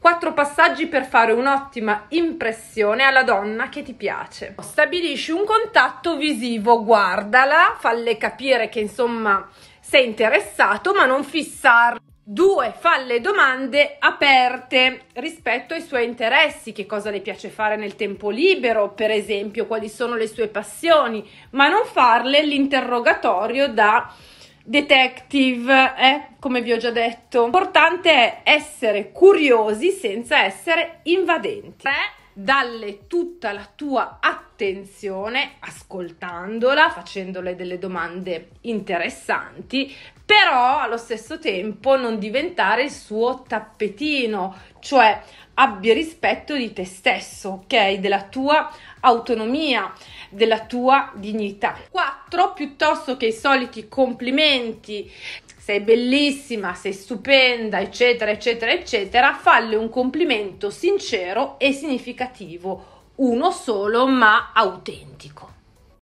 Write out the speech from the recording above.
Quattro passaggi per fare un'ottima impressione alla donna che ti piace. Stabilisci un contatto visivo, guardala, falle capire che insomma sei interessato, ma non fissarla. Due, falle domande aperte rispetto ai suoi interessi, che cosa le piace fare nel tempo libero, per esempio, quali sono le sue passioni, ma non farle l'interrogatorio da detective, eh? come vi ho già detto. L'importante è essere curiosi senza essere invadenti. Eh? Dalle tutta la tua attenzione attenzione, ascoltandola, facendole delle domande interessanti, però allo stesso tempo non diventare il suo tappetino, cioè abbi rispetto di te stesso, ok? Della tua autonomia, della tua dignità. 4. Piuttosto che i soliti complimenti sei bellissima, sei stupenda, eccetera, eccetera, eccetera, falle un complimento sincero e significativo uno solo ma autentico.